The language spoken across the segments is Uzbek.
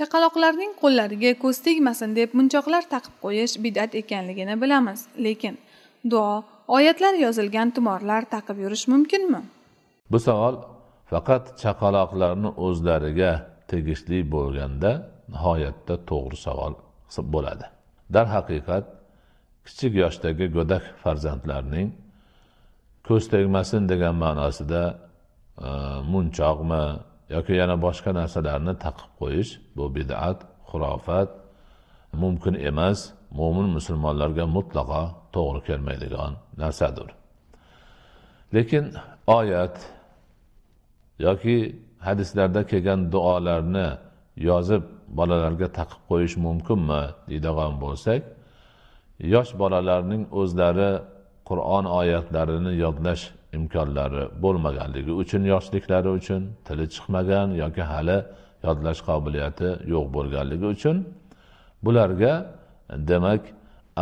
chaqaloqlarning qo'llariga ko'z tegmasin deb munchoqlar taqib qo'yish bid'at ekanligini bilamiz lekin duo oyatlar yozilgan tumorlar taqib yurish mumkinmi bu savol faqat chaqaloqlarni o'zlariga tegishli bo'lganda nihoyatda to'g'ri savol bo'ladi darhaqiqat kichik yoshdagi go'dak farzandlarning ko'z tegmasin degan ma'nosida e, munchoqmi yoki yana boshqa narsalarni taqib qo'yish bu bid'at xurofat mumkin emas mo'min musulmonlarga mutlaqo to'g'ri kelmaydigan narsadir lekin oyat yoki hadislarda kelgan duolarni yozib bolalarga taqib qo'yish mumkinmi deydigan bo'lsak yosh bolalarning o'zlari qur'on oyatlarini yodlash imkonlari bo'lmaganligi uchun yoshliklari uchun tili chiqmagan yoki hali yodlash qobiliyati yo'q bo'lganligi uchun bularga demak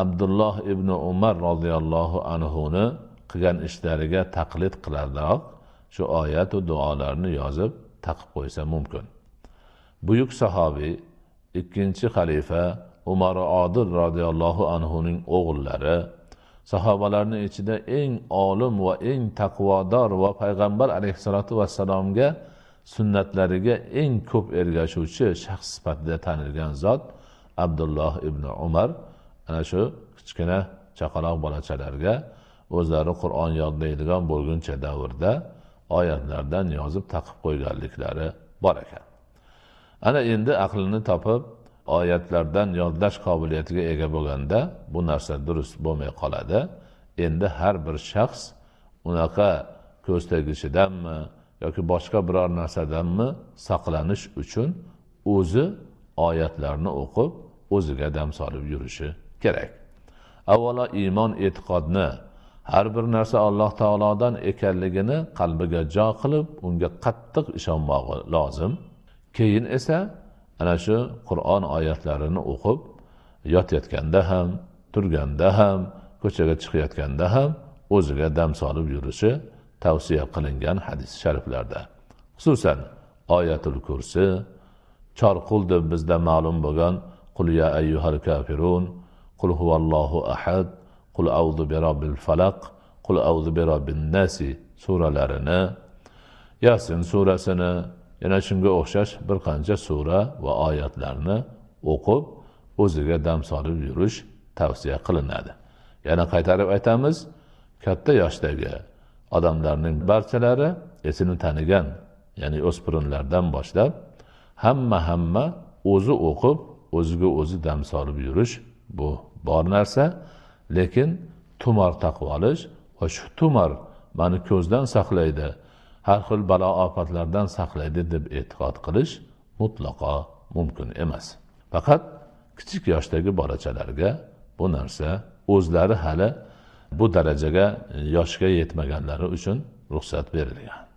abdulloh ibn umar roziyallohu anhuni qilgan ishlariga taqlid qilaroq shu oyatu duolarni yozib taqib qo'ysa mumkin buyuk sahobiy ikkinchi xalifa umar odil roziyallohu anhuning o'g'illari sahobalarni ichida eng olim va eng taqvodor va payg'ambar alayhissalotu vassalomga sunnatlariga eng ko'p ergashuvchi shaxs sifatida tanilgan zot abdulloh ibn umar ana shu kichkina chaqaloq bolachalarga o'zlari qur'on yodlaydigan bo'lguncha davrda oyatlardan yozib taqib qo'yganliklari bor ekan ana endi aqlini topib oyatlardan yodlash qobiliyatiga ega bo'lganda bu narsa durust bo'lmay qoladi endi har bir shaxs unaqa ko'z tegishidanmi yoki boshqa biror narsadanmi saqlanish uchun o'zi oyatlarni o'qib o'ziga dam solib yurishi kerak avvalo iymon e'tiqodni har bir narsa alloh taolodan ekanligini qalbiga jo qilib unga qattiq ishonmog'i lozim keyin esa ana shu qur'on oyatlarini o'qib yotayotganda ham turganda ham ko'chaga chiqayotganda ham o'ziga dam solib yurishi tavsiya qilingan hadis shariflarda xususan oyatul kursi chorqul deb bizda ma'lum bo'lgan qul ya ayyuhal kafirun qul huvallohu ahad qul avzu bi robbil falaq qul avzu bi nasi suralarini yasin surasini yana shunga o'xshash bir qancha sura va oyatlarni o'qib o'ziga dam solib yurish tavsiya qilinadi yana qaytarib aytamiz katta yoshdagi odamlarning barchalari esini tanigan ya'ni o'spirinlardan boshlab hamma hamma o'zi o'qib o'ziga o'zi dam solib yurish bu bor narsa lekin tumor taqib olish va shu tumor mani ko'zdan saqlaydi har xil balo ofatlardan saqlaydi deb e'tiqod qilish mutlaqo mumkin emas faqat kichik yoshdagi bolachalarga bu narsa o'zlari hali bu darajaga yoshga yetmaganlari uchun ruxsat berilgan